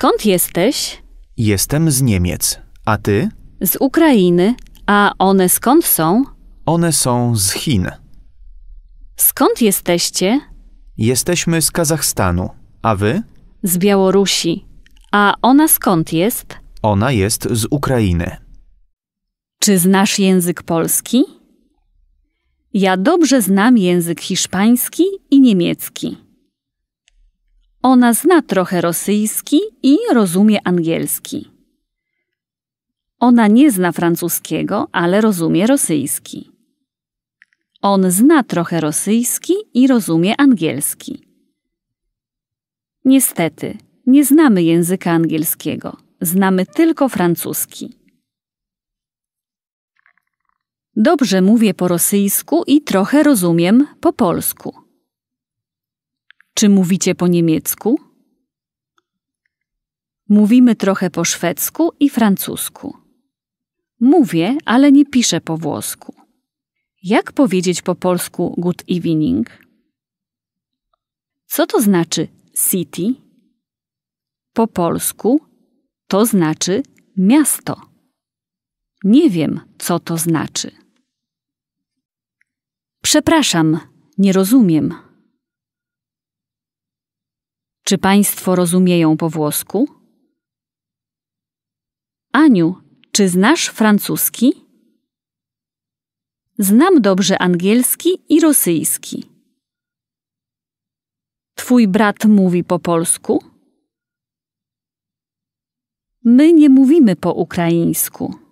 Skąd jesteś? Jestem z Niemiec. A ty? Z Ukrainy. A one skąd są? One są z Chin. Skąd jesteście? Jesteśmy z Kazachstanu. A wy? Z Białorusi. A ona skąd jest? Ona jest z Ukrainy. Czy znasz język polski? Ja dobrze znam język hiszpański i niemiecki. Ona zna trochę rosyjski i rozumie angielski. Ona nie zna francuskiego, ale rozumie rosyjski. On zna trochę rosyjski i rozumie angielski. Niestety, nie znamy języka angielskiego, znamy tylko francuski. Dobrze mówię po rosyjsku i trochę rozumiem po polsku. Czy mówicie po niemiecku? Mówimy trochę po szwedzku i francusku. Mówię, ale nie piszę po włosku. Jak powiedzieć po polsku good evening? Co to znaczy city? Po polsku to znaczy miasto. Nie wiem, co to znaczy. Przepraszam, nie rozumiem. Czy państwo rozumieją po włosku? Aniu, czy znasz francuski? Znam dobrze angielski i rosyjski. Twój brat mówi po polsku? My nie mówimy po ukraińsku.